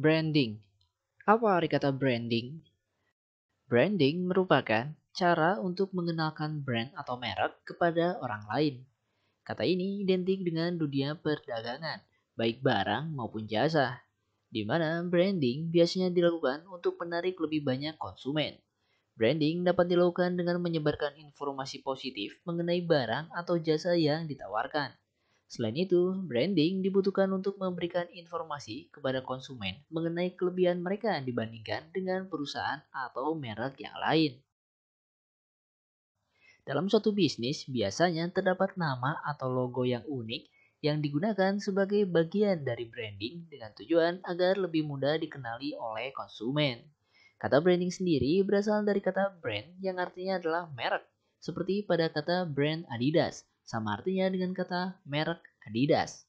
Branding. Apa arti kata branding? Branding merupakan cara untuk mengenalkan brand atau merek kepada orang lain. Kata ini identik dengan dunia perdagangan, baik barang maupun jasa, di mana branding biasanya dilakukan untuk menarik lebih banyak konsumen. Branding dapat dilakukan dengan menyebarkan informasi positif mengenai barang atau jasa yang ditawarkan. Selain itu, branding dibutuhkan untuk memberikan informasi kepada konsumen mengenai kelebihan mereka dibandingkan dengan perusahaan atau merek yang lain. Dalam suatu bisnis, biasanya terdapat nama atau logo yang unik yang digunakan sebagai bagian dari branding dengan tujuan agar lebih mudah dikenali oleh konsumen. Kata branding sendiri berasal dari kata brand yang artinya adalah merek, seperti pada kata brand Adidas sama artinya dengan kata merek Adidas.